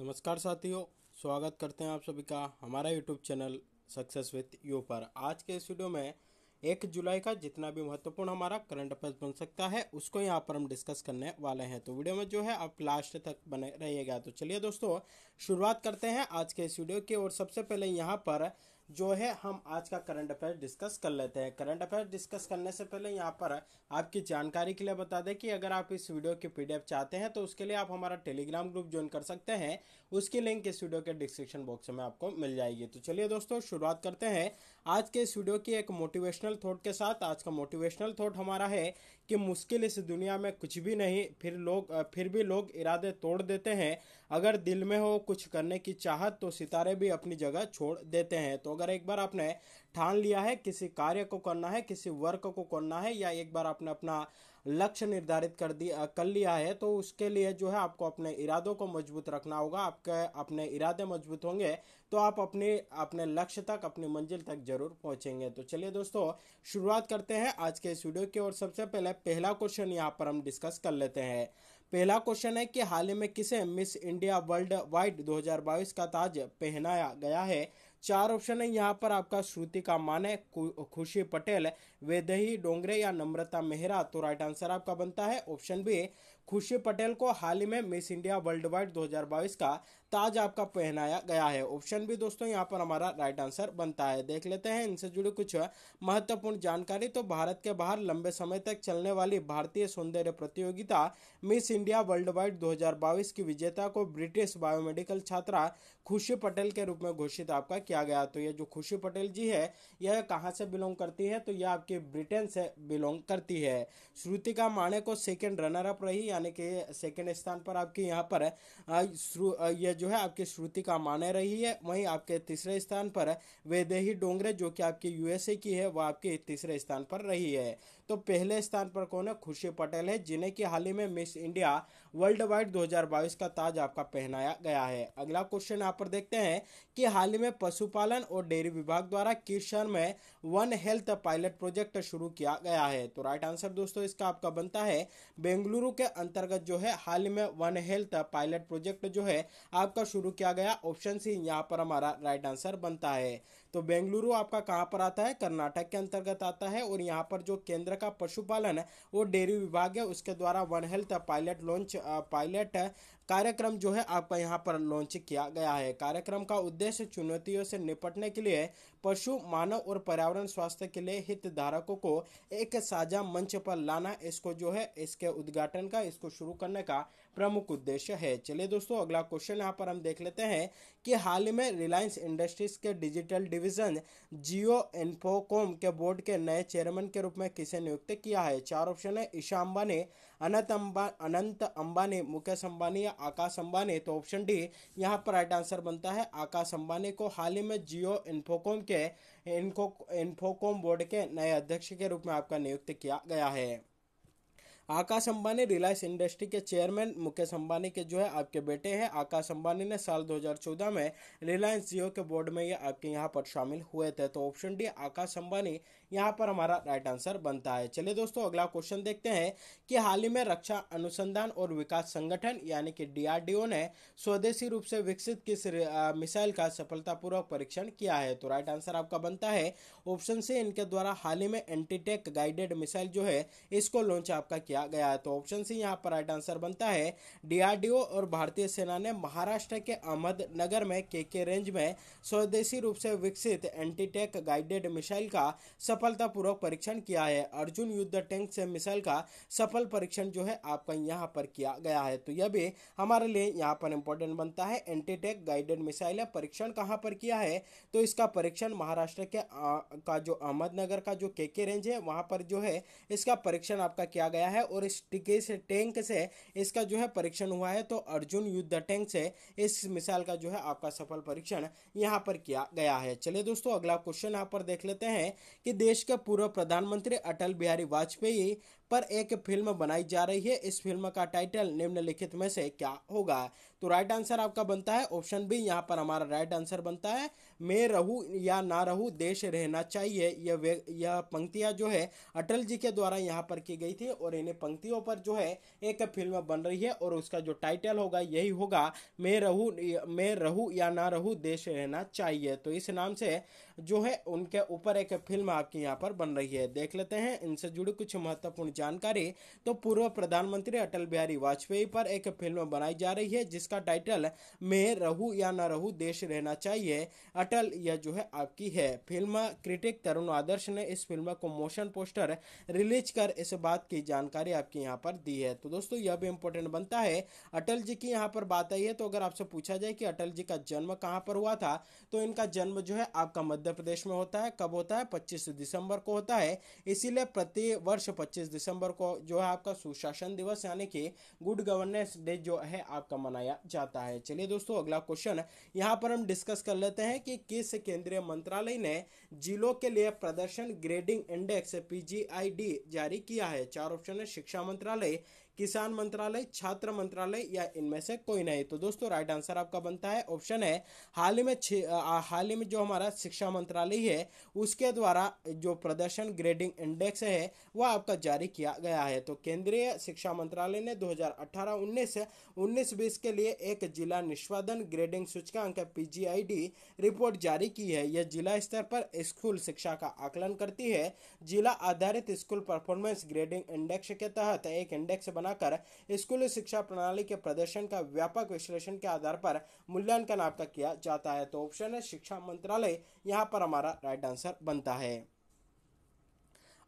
नमस्कार साथियों स्वागत करते हैं आप सभी का हमारा YouTube channel success with you पर आज के इस वीडियो में एक जुलाई का जितना भी महत्वपूर्ण हमारा करंट अफेयर्स बन सकता है उसको यहाँ पर हम डिस्कस करने वाले हैं तो वीडियो में जो है आप लास्ट तक बने रहिएगा तो चलिए दोस्तों शुरुआत करते हैं आज के इस वीडियो की और सबसे पहले यहाँ पर जो है हम आज का करंट अफेयर डिस्कस कर लेते हैं करंट अफेयर डिस्कस करने से पहले यहाँ पर आपकी जानकारी के लिए बता दें कि अगर आप इस वीडियो की पीडीएफ चाहते हैं तो उसके लिए आप हमारा टेलीग्राम ग्रुप ज्वाइन कर सकते हैं उसकी लिंक इस वीडियो के डिस्क्रिप्शन बॉक्स में आपको मिल जाएगी तो चलिए दोस्तों शुरुआत करते हैं आज के इस वीडियो की एक मोटिवेशनल थॉट के साथ आज का मोटिवेशनल थॉट हमारा है कि मुश्किल इस दुनिया में कुछ भी नहीं फिर लोग फिर भी लोग इरादे तोड़ देते हैं अगर दिल में हो कुछ करने की चाहत तो सितारे भी अपनी जगह छोड़ देते हैं तो अगर एक बार आपने ठान लिया है किसी कार्य को करना है किसी वर्क को करना है या एक बार आपने अपना लक्ष्य निर्धारित कर दिया कर लिया है तो उसके लिए जो है आपको अपने इरादों को मजबूत रखना होगा आपके अपने इरादे मजबूत होंगे तो आप अपने अपने लक्ष्य तक अपनी मंजिल तक जरूर पहुंचेंगे तो चलिए दोस्तों शुरुआत करते हैं आज के इस वीडियो की और सबसे पहले पहला क्वेश्चन यहाँ पर हम डिस्कस कर लेते हैं पहला क्वेश्चन है कि हाल ही में किसे मिस इंडिया वर्ल्ड वाइड 2022 का ताज पहनाया गया है चार ऑप्शन है यहाँ पर आपका श्रुति का मान है खुशी पटेल वेदही डोंगरे या नम्रता मेहरा तो राइट आंसर आपका बनता है ऑप्शन बी खुशी पटेल को हाल ही में मिस इंडिया वर्ल्ड वाइड दो का ताज आपका पहनाया गया है ऑप्शन भी दोस्तों यहाँ पर हमारा राइट आंसर बनता है देख लेते हैं इनसे जुड़ी कुछ महत्वपूर्ण जानकारी तो भारत के बाहर लंबे समय तक चलने वाली भारतीय सौंदर्य प्रतियोगिता मिस इंडिया वर्ल्ड वाइड दो की विजेता को ब्रिटिश बायोमेडिकल छात्रा खुशी पटेल के रूप में घोषित आपका किया गया तो ये जो खुशी पटेल जी है यह कहाँ से बिलोंग करती है तो यह आपकी ब्रिटेन से बिलोंग करती है श्रुतिका माने को सेकेंड रनर अप रही यानी कि सेकेंड स्थान पर आपके यहाँ पर यह जो है आपके श्रुति का माने रही है वहीं आपके तीसरे स्थान पर वेदेही डोंगरे जो कि आपके यूएसए की है वह आपके तीसरे स्थान पर रही है तो पहले स्थान पर कौन है खुशी पटेल है जिन्हें कि हाल ही में मिस इंडिया वर्ल्ड वाइड दो का ताज आपका पहनाया गया है अगला क्वेश्चन यहाँ पर देखते हैं कि हाल ही में पशुपालन और डेयरी विभाग द्वारा किस शहर में वन हेल्थ पायलट प्रोजेक्ट शुरू किया गया है तो राइट आंसर दोस्तों इसका आपका बनता है बेंगलुरु के अंतर्गत जो है हाल ही में वन हेल्थ पायलट प्रोजेक्ट जो है आपका शुरू किया गया ऑप्शन सी यहाँ पर हमारा राइट आंसर बनता है तो बेंगलुरु आपका कहाँ पर आता है कर्नाटक के अंतर्गत आता है और यहाँ पर जो केंद्र का पशुपालन है वो डेयरी विभाग है उसके द्वारा one health pilot launch pilot कार्यक्रम जो है आपका यहाँ पर लॉन्च किया गया है कार्यक्रम का उद्देश्य चुनौतियों से निपटने के लिए पशु मानव और पर्यावरण स्वास्थ्य के लिए हितधारकों को एक साझा मंच पर लाना इसको जो है इसके उद्घाटन का इसको शुरू करने का प्रमुख उद्देश्य है चलिए दोस्तों अगला क्वेश्चन यहाँ पर हम देख लेते हैं कि हाल ही में रिलायंस इंडस्ट्रीज के डिजिटल डिविजन जियो इन्फोकॉम के बोर्ड के नए चेयरमैन के रूप में किसे नियुक्त किया है चार ऑप्शन है ईशा अंबानी अनंत अंबा अनंत अंबानी मुकेश अंबानी या आकाश अंबानी तो ऑप्शन डी यहाँ पर राइट आंसर बनता है आकाश अंबानी को हाल ही में जियो इन्फोकॉम के इनको इन्फोकॉम बोर्ड के नए अध्यक्ष के रूप में आपका नियुक्त किया गया है आकाश अंबानी रिलायंस इंडस्ट्री के चेयरमैन मुकेश अंबानी के जो है आपके बेटे हैं आकाश अंबानी ने साल 2014 में रिलायंस जियो के बोर्ड में ये आपके यहाँ पर शामिल हुए थे तो ऑप्शन डी आकाश अंबानी यहाँ पर हमारा राइट आंसर बनता है चलिए दोस्तों अगला क्वेश्चन देखते हैं कि हाल ही में रक्षा अनुसंधान और विकास संगठन यानी कि डीआरडीओ ने स्वदेशी रूप से विकसित किस मिसाइल का सफलतापूर्वक परीक्षण किया है तो राइट आंसर आपका बनता है ऑप्शन सी इनके द्वारा हाल ही में एंटीटेक गाइडेड मिसाइल जो है इसको लॉन्च आपका किया गया है तो ऑप्शन सी यहाँ पर राइट आंसर बनता है डीआरडीओ और भारतीय सेना ने महाराष्ट्र के अहमदनगर में के के रेंज में स्वदेशी रूप से विकसित एंटीटेक गाइडेड मिसाइल का सफलतापूर्वक परीक्षण किया है अर्जुन युद्ध टैंक से मिसाइल का सफल परीक्षण जो है आपका यहाँ पर किया गया है तो यह भी हमारे लिए यहाँ पर इंपॉर्टेंट बनता है एंटीटेक गाइडेड मिसाइल है परीक्षण कहाँ पर किया है तो इसका परीक्षण महाराष्ट्र के आ, का जो अहमदनगर का जो के के रेंज है वहाँ पर जो है इसका परीक्षण आपका किया गया है और इस टिके से टैंक से इसका जो है परीक्षण हुआ है तो अर्जुन युद्ध टैंक से इस मिसाइल का जो है आपका सफल परीक्षण यहाँ पर किया गया है चलिए दोस्तों अगला क्वेश्चन यहाँ पर देख लेते हैं कि दे देश के पूर्व प्रधानमंत्री अटल बिहारी वाजपेयी पर एक फिल्म बनाई जा रही है इस फिल्म का टाइटल निम्नलिखित में से क्या होगा तो राइट आंसर आपका बनता है ऑप्शन बी यहाँ पर हमारा राइट आंसर बनता है मैं रहू या ना रहू देश रहना चाहिए यह यह पंक्तियाँ जो है अटल जी के द्वारा यहाँ पर की गई थी और इन्हें पंक्तियों पर जो है एक फिल्म बन रही है और उसका जो टाइटल होगा यही होगा मैं रहू मैं रहू या ना रहू देश रहना चाहिए तो इस नाम से जो है उनके ऊपर एक फिल्म आपकी यहाँ पर बन रही है देख लेते हैं इनसे जुड़ी कुछ महत्वपूर्ण जानकारी तो पूर्व प्रधानमंत्री अटल बिहारी वाजपेयी पर एक फिल्म बनाई जा रही है जिसका टाइटल मैं रहू या न रहू देश रहना चाहिए अटल यह जो है आपकी है फिल्म क्रिटिक तरुण आदर्श ने इस फिल्म को मोशन पोस्टर रिलीज कर इस बात की जानकारी आपके यहाँ पर दी है तो दोस्तों यह भी इंपॉर्टेंट बनता है अटल जी की यहाँ पर बात आई है तो अगर आपसे पूछा जाए कि अटल जी का जन्म कहाँ पर हुआ था तो इनका जन्म जो है आपका मध्य प्रदेश में होता है कब होता है पच्चीस दिसंबर को होता है इसीलिए प्रति वर्ष पच्चीस दिसंबर दिसंबर को जो है आपका सुशासन दिवस यानी कि गुड गवर्नेंस डे जो है आपका मनाया जाता है चलिए दोस्तों अगला क्वेश्चन यहाँ पर हम डिस्कस कर लेते हैं कि किस केंद्रीय मंत्रालय ने जिलों के लिए प्रदर्शन ग्रेडिंग इंडेक्स पी जारी किया है चार ऑप्शन है शिक्षा मंत्रालय किसान मंत्रालय छात्र मंत्रालय या इनमें से कोई नहीं तो दोस्तों राइट आंसर आपका बनता है ऑप्शन है हाल ही में हाल ही में जो हमारा शिक्षा मंत्रालय है उसके द्वारा जो प्रदर्शन ग्रेडिंग इंडेक्स है वह आपका जारी किया गया है तो केंद्रीय शिक्षा मंत्रालय ने 2018-19 19-20 के लिए एक जिला निष्पादन ग्रेडिंग सूचकांक पी रिपोर्ट जारी की है यह जिला स्तर पर स्कूल शिक्षा का आकलन करती है जिला आधारित स्कूल परफॉर्मेंस ग्रेडिंग इंडेक्स के तहत एक इंडेक्स बना बनाकर स्कूली शिक्षा प्रणाली के प्रदर्शन का व्यापक विश्लेषण के आधार पर मूल्यांकन आपका किया जाता है तो ऑप्शन है शिक्षा मंत्रालय यहाँ पर हमारा राइट आंसर बनता है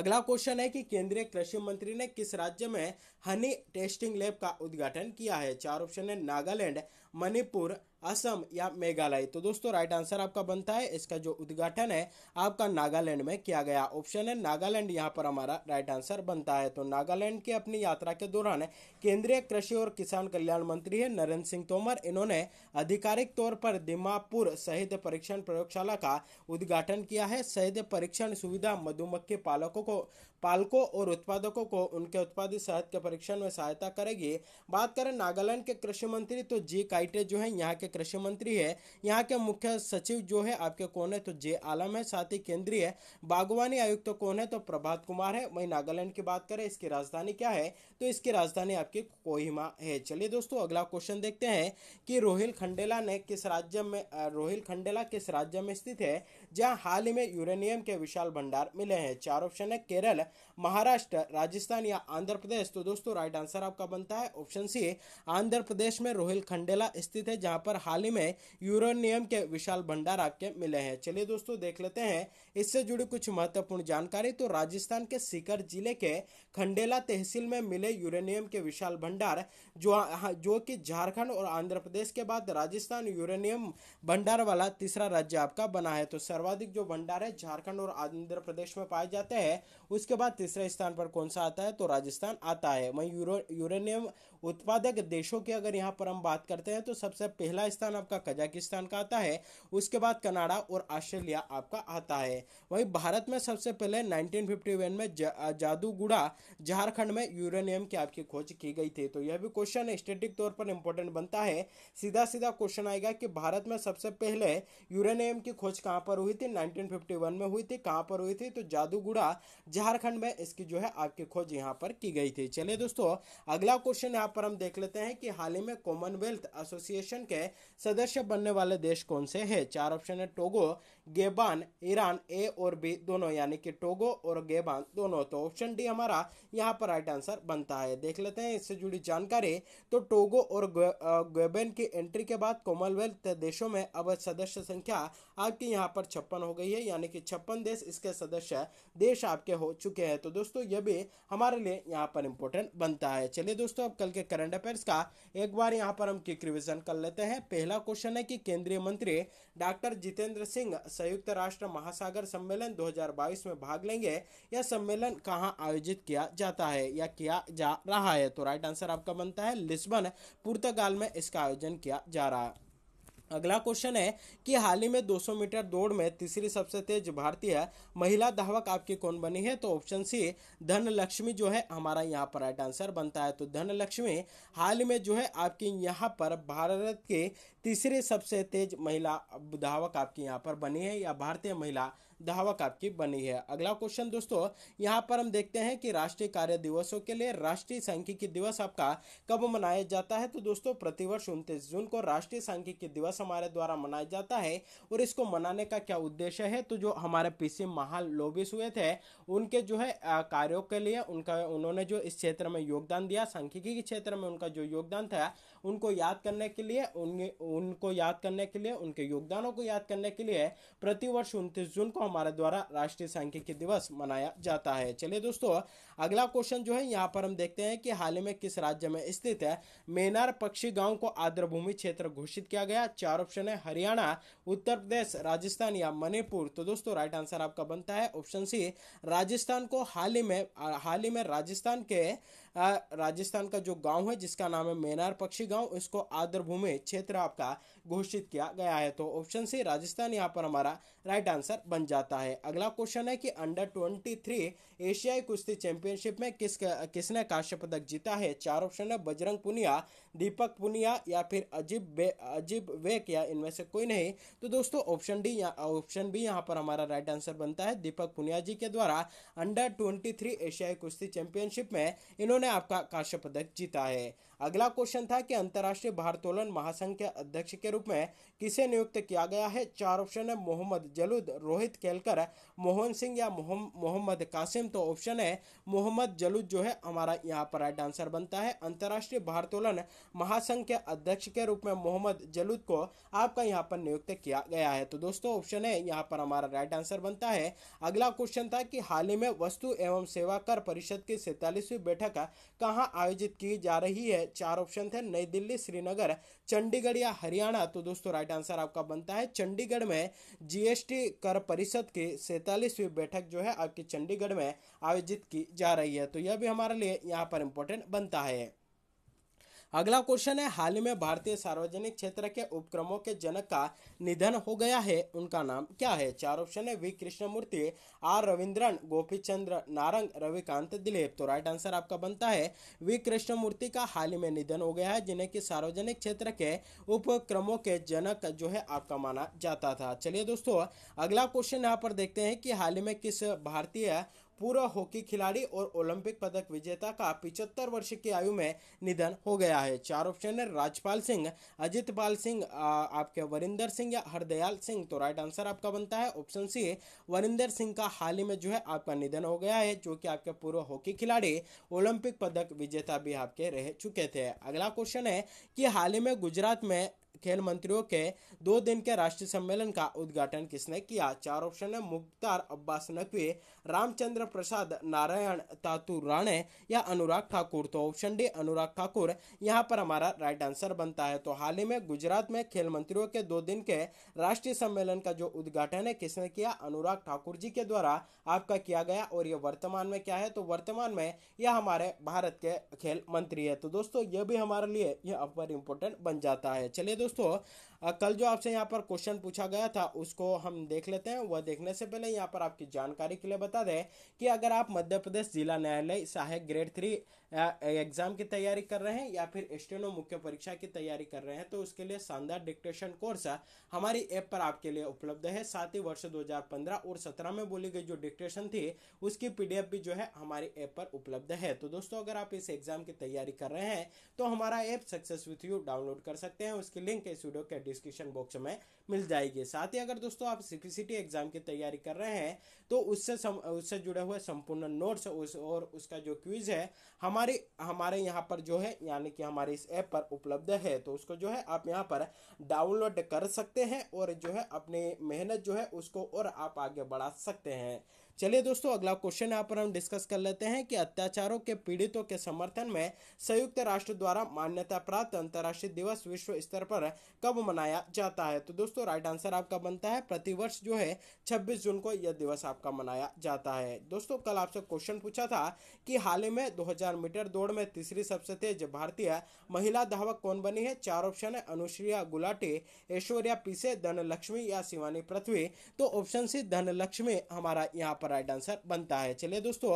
अगला क्वेश्चन है कि केंद्रीय कृषि मंत्री ने किस राज्य में हनी टेस्टिंग लैब का उद्घाटन किया है चार ऑप्शन है नागालैंड मणिपुर असम या मेघालय तो दोस्तों राइट आंसर आपका बनता है इसका जो उद्घाटन है आपका नागालैंड में किया गया ऑप्शन है नागालैंड यहाँ पर हमारा राइट आंसर बनता है तो नागालैंड की अपनी यात्रा के दौरान केंद्रीय कृषि और किसान कल्याण मंत्री है नरेंद्र सिंह तोमर इन्होंने आधिकारिक तौर पर दिमापुर शहीद परीक्षण प्रयोगशाला का उद्घाटन किया है शहीद परीक्षण सुविधा मधुमक्खी पालकों को पालकों और उत्पादकों को उनके उत्पादित शहद के परीक्षण में सहायता करेगी बात करें नागालैंड के कृषि मंत्री तो जी काइटे जो है यहाँ के कृषि मंत्री है यहाँ के मुख्य सचिव जो है आपके कौन है तो जे आलम है साथ ही केंद्रीय बागवानी आयुक्त तो कौन है तो प्रभात कुमार है वही नागालैंड की बात करें इसकी राजधानी क्या है तो इसकी राजधानी आपकी कोहिमा है चलिए दोस्तों अगला क्वेश्चन देखते हैं कि रोहिल खंडेला ने किस राज्य में रोहिल खंडेला किस राज्य में स्थित है जहां हाल ही में यूरेनियम के विशाल भंडार मिले हैं चार ऑप्शन है केरल महाराष्ट्र राजस्थान या आंध्र प्रदेश तो दोस्तों राइट आंसर आपका बनता है ऑप्शन सी आंध्र प्रदेश में रोहिल खंडेला स्थित है जहां पर हाल ही में यूरेनियम के विशाल भंडार आपके मिले हैं चलिए दोस्तों देख लेते हैं इससे जुड़ी कुछ महत्वपूर्ण जानकारी तो राजस्थान के सीकर जिले के खंडेला तहसील में मिले यूरेनियम के विशाल भंडार जो जो कि झारखंड और आंध्र प्रदेश के बाद राजस्थान यूरेनियम भंडार वाला तीसरा राज्य आपका बना है तो सर्व सर्वाधिक जो भंडार है झारखंड और आंध्र प्रदेश में पाए जाते हैं उसके बाद तीसरे स्थान पर कौन सा आता है तो राजस्थान आता है वहीं यूरेनियम उत्पादक देशों की अगर यहाँ पर हम बात करते हैं तो सबसे पहला स्थान आपका कजाकिस्तान का आता है उसके बाद कनाडा और ऑस्ट्रेलिया आपका आता है वहीं भारत में सबसे पहले नाइनटीन में जा, जादूगुड़ा झारखंड में यूरेनियम की आपकी खोज की गई थी तो यह भी क्वेश्चन स्टेटिक तौर पर इंपॉर्टेंट बनता है सीधा सीधा क्वेश्चन आएगा कि भारत में सबसे पहले यूरेनियम की खोज कहाँ पर हुई थी 1951 में हुई थी कहाँ पर हुई थी तो जादूगुड़ा झारखंड में इसकी जो है आपकी खोज यहाँ पर की गई थी चलिए दोस्तों अगला क्वेश्चन यहाँ पर हम देख लेते हैं कि हाल ही में कॉमनवेल्थ एसोसिएशन के सदस्य बनने वाले देश कौन से हैं चार ऑप्शन है टोगो गेबान ईरान ए और बी दोनों यानी कि टोगो और गेबान दोनों तो ऑप्शन डी हमारा यहाँ पर राइट आंसर बनता है देख लेते हैं इससे जुड़ी जानकारी तो टोगो और गेबेन की एंट्री के बाद कॉमनवेल्थ देशों में अब सदस्य संख्या आपकी यहाँ पर छप्पन हो गई है यानी कि छप्पन देश इसके सदस्य देश आपके हो चुके हैं तो दोस्तों यह भी हमारे लिए यहाँ पर इम्पोर्टेंट बनता है चलिए दोस्तों अब कल के करंट अफेयर्स का एक बार यहाँ पर हम क्विक रिविजन कर लेते हैं पहला क्वेश्चन है कि केंद्रीय मंत्री डॉक्टर जितेंद्र सिंह संयुक्त राष्ट्र महासागर सम्मेलन दो में भाग लेंगे यह सम्मेलन कहाँ आयोजित किया जाता है या किया जा रहा है तो राइट आंसर आपका बनता है लिस्बन पुर्तगाल में इसका आयोजन किया जा रहा है अगला क्वेश्चन है कि हाल ही में 200 मीटर दौड़ में तीसरी सबसे तेज भारतीय महिला धावक आपकी कौन बनी है तो ऑप्शन सी धन लक्ष्मी जो है हमारा यहाँ पर राइट आंसर बनता है तो धन लक्ष्मी हाल ही में जो है आपकी यहाँ पर भारत के तीसरे सबसे तेज महिला धावक आपकी यहाँ पर बनी है या भारतीय महिला धावक आपकी बनी है अगला क्वेश्चन दोस्तों यहाँ पर हम देखते हैं कि राष्ट्रीय कार्य दिवसों के लिए राष्ट्रीय सांख्यिकी दिवस आपका कब मनाया जाता है तो दोस्तों प्रतिवर्ष उनतीस जून को राष्ट्रीय सांख्यिकी दिवस हमारे द्वारा मनाया जाता है और इसको मनाने का क्या उद्देश्य है तो जो हमारे पीसी महाल लोबिस हुए थे उनके जो है कार्यों के लिए उनका उन्होंने जो इस क्षेत्र में योगदान दिया सांख्यिकी के क्षेत्र में उनका जो योगदान था उनको याद करने के लिए उनको याद करने के लिए उनके योगदानों को याद करने के लिए प्रतिवर्ष उनतीस जून को हम हमारे द्वारा राष्ट्रीय सांख्यिकी दिवस मनाया जाता है चलिए दोस्तों अगला क्वेश्चन जो है यहाँ पर हम देखते हैं कि हाल ही में किस राज्य में स्थित है मेनार पक्षी गांव को भूमि क्षेत्र घोषित किया गया चार ऑप्शन है हरियाणा उत्तर प्रदेश राजस्थान या मणिपुर तो दोस्तों राइट आंसर आपका बनता है ऑप्शन सी राजस्थान को हाल ही में हाल ही में राजस्थान के राजस्थान का जो गांव है जिसका नाम है मेनार पक्षी गांव इसको भूमि क्षेत्र आपका घोषित किया गया है तो ऑप्शन सी राजस्थान यहाँ पर हमारा राइट आंसर बन जाता जाता है अगला क्वेश्चन है कि अंडर ट्वेंटी थ्री एशियाई कुश्ती चैंपियनशिप में किस किसने कांस्य पदक जीता है चार ऑप्शन है बजरंग पुनिया दीपक पुनिया या फिर अजीब बे अजीब वेक या इनमें से कोई नहीं तो दोस्तों ऑप्शन डी या ऑप्शन बी यहाँ पर हमारा राइट आंसर बनता है दीपक पुनिया जी के द्वारा अंडर ट्वेंटी थ्री एशियाई कुश्ती चैंपियनशिप में इन्होंने आपका कांस्य पदक जीता है अगला क्वेश्चन था कि अंतर्राष्ट्रीय भारतोलन महासंघ के अध्यक्ष के रूप में किसे नियुक्त किया गया है चार ऑप्शन है मोहम्मद जलूद रोहित केलकर मोहन सिंह या मोहम्मद कासिम तो ऑप्शन है मोहम्मद जलूद जो है हमारा यहाँ पर राइट आंसर बनता है अंतर्राष्ट्रीय भारतोलन महासंघ के अध्यक्ष के रूप में मोहम्मद जलूद को आपका यहाँ पर नियुक्त किया गया है तो दोस्तों ऑप्शन है यहाँ पर हमारा राइट आंसर बनता है अगला क्वेश्चन था कि हाल ही में वस्तु एवं सेवा कर परिषद की सैतालीसवीं बैठक कहाँ आयोजित की जा रही है चार ऑप्शन थे नई दिल्ली श्रीनगर चंडीगढ़ या हरियाणा तो दोस्तों राइट आंसर आपका बनता है चंडीगढ़ में जीएसटी कर परिषद की सैतालीसवीं बैठक जो है आपकी चंडीगढ़ में आयोजित की जा रही है तो यह भी हमारे लिए यहाँ पर इंपॉर्टेंट बनता है अगला क्वेश्चन है हाल ही में भारतीय सार्वजनिक क्षेत्र के उपक्रमों के जनक का निधन हो गया है उनका नाम क्या है चार ऑप्शन है वी कृष्णमूर्ति आर रविंद्रन गोपी चंद्र नारंग रविकांत दिलीप तो राइट आंसर आपका बनता है वी कृष्णमूर्ति का हाल ही में निधन हो गया है जिन्हें कि सार्वजनिक क्षेत्र के उपक्रमों के जनक जो है आपका माना जाता था चलिए दोस्तों अगला क्वेश्चन यहाँ पर देखते हैं कि हाल ही में किस भारतीय पूर्व हॉकी खिलाड़ी और ओलंपिक पदक विजेता का पिछहत्तर वर्ष की आयु में निधन हो गया है चार ऑप्शन है राजपाल सिंह अजित पाल सिंह आपके वरिंदर सिंह या हरदयाल सिंह तो राइट आंसर आपका बनता है ऑप्शन सी वरिंदर सिंह का हाल ही में जो है आपका निधन हो गया है जो कि आपके पूर्व हॉकी खिलाड़ी ओलंपिक पदक विजेता भी आपके रह चुके थे अगला क्वेश्चन है कि हाल ही में गुजरात में खेल मंत्रियों के दो दिन के राष्ट्रीय सम्मेलन का उद्घाटन किसने किया चार ऑप्शन है मुख्तार अब्बास नकवी रामचंद्र प्रसाद नारायण तातु राणे या अनुराग ठाकुर तो ऑप्शन डी अनुराग ठाकुर यहाँ पर हमारा राइट आंसर बनता है तो हाल ही में गुजरात में खेल मंत्रियों के दो दिन के राष्ट्रीय सम्मेलन का जो उद्घाटन है किसने किया अनुराग ठाकुर जी के द्वारा आपका किया गया और ये वर्तमान में क्या है तो वर्तमान में यह हमारे भारत के खेल मंत्री है तो दोस्तों यह भी हमारे लिए यह अपर इंपोर्टेंट बन जाता है चलिए दोस्तों gostou. कल जो आपसे यहाँ पर क्वेश्चन पूछा गया था उसको हम देख लेते हैं वह देखने से पहले यहाँ पर आपकी जानकारी के लिए बता दें कि अगर आप मध्य प्रदेश जिला न्यायालय सहायक ग्रेड थ्री एग्जाम की तैयारी कर रहे हैं या फिर स्टेनो मुख्य परीक्षा की तैयारी कर रहे हैं तो उसके लिए शानदार डिक्टेशन कोर्स हमारी ऐप पर आपके लिए उपलब्ध है साथ ही वर्ष दो और सत्रह में बोली गई जो डिक्टेशन थी उसकी पी भी जो है हमारी ऐप पर उपलब्ध है तो दोस्तों अगर आप इस एग्जाम की तैयारी कर रहे हैं तो हमारा app success with you download कर सकते हैं उसकी लिंक इस वीडियो के डिस्क्रिप्शन बॉक्स में मिल जाएगी साथ ही अगर दोस्तों आप सीपीसीटी एग्जाम की तैयारी कर रहे हैं तो उससे सम, उससे जुड़े हुए संपूर्ण नोट्स उस और उसका जो क्विज है हमारे हमारे यहाँ पर जो है यानी कि हमारे इस ऐप पर उपलब्ध है तो उसको जो है आप यहाँ पर डाउनलोड कर सकते हैं और जो है अपनी मेहनत जो है उसको और आप आगे बढ़ा सकते हैं चलिए दोस्तों अगला क्वेश्चन यहाँ पर हम डिस्कस कर लेते हैं कि अत्याचारों के पीड़ितों के समर्थन में संयुक्त राष्ट्र द्वारा मान्यता प्राप्त अंतर्राष्ट्रीय दिवस विश्व स्तर पर कब मनाया जाता है तो दोस्तों राइट आंसर आपका बनता है प्रतिवर्ष जो है छब्बीस जून को यह दिवस आपका मनाया जाता है दोस्तों कल आपसे क्वेश्चन पूछा था कि हाल ही में दो मीटर दौड़ में तीसरी सबसे तेज भारतीय महिला धावक कौन बनी है चार ऑप्शन है अनुश्रिया गुलाटी ऐश्वर्या पीसे धनलक्ष्मी या शिवानी पृथ्वी तो ऑप्शन सी धनलक्ष्मी हमारा यहाँ पर राइट आंसर बनता है चलिए दोस्तों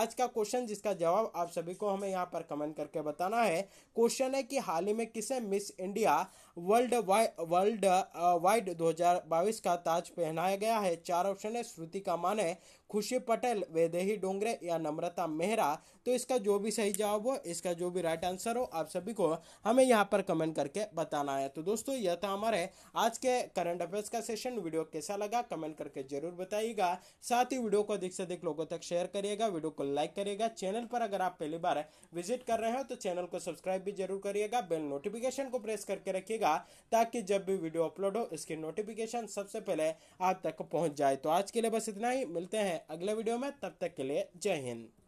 आज का क्वेश्चन जिसका जवाब आप सभी को हमें यहाँ पर कमेंट करके बताना है क्वेश्चन है कि हाल ही में किसे Miss India World worldwide 2022 का ताज पहनाया गया है चार ऑप्शन है श्रुति का मान है खुशी पटेल वेदेही डोंगरे या नम्रता मेहरा तो इसका जो भी सही जवाब हो इसका जो भी राइट आंसर हो आप सभी को हमें यहाँ पर कमेंट करके बताना है तो दोस्तों यह था हमारे आज के करंट अफेयर्स का सेशन वीडियो कैसा लगा कमेंट करके जरूर बताइएगा साथ ही वीडियो को अधिक से अधिक लोगों तक शेयर करिएगा वीडियो को लाइक करिएगा चैनल पर अगर आप पहली बार विजिट कर रहे हो तो चैनल को सब्सक्राइब भी जरूर करिएगा बेल नोटिफिकेशन को प्रेस करके रखिएगा रखिएगा ताकि जब भी वीडियो अपलोड हो इसकी नोटिफिकेशन सबसे पहले आप तक पहुंच जाए तो आज के लिए बस इतना ही मिलते हैं अगले वीडियो में तब तक के लिए जय हिंद